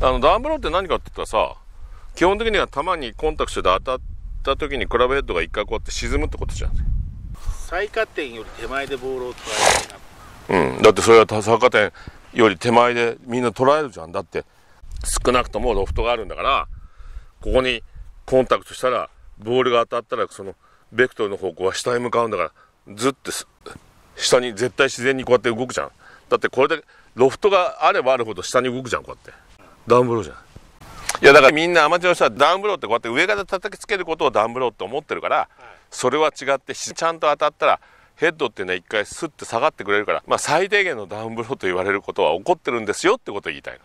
あの、ダンブローって何かって言ったらさ、基本的には球にコンタクトで当たった時にクラブヘッドが一回こうやって沈むってことじゃん。最下点より手前でボールを捉えるうん。だってそれは最下点より手前でみんな捉えるじゃん。だって、少なくともロフトがあるんだから、ここにコンタクトしたら、ボールが当たったら、その、ベクトルの方向は下へ向かうんだから、ずっと下に絶対自然にこうやって動くじゃん。だってこれでロフトがあればあるほど下に動くじゃん、こうやって。ダンブローじゃいやだからみんなアマチュアの人はダンブローってこうやって上から叩きつけることをダンブローって思ってるから、それは違ってちゃんと当たったらヘッドっていうのは一回スッて下がってくれるから、まあ、最低限のダウンブローと言われることは起こってるんですよってことを言いたいの。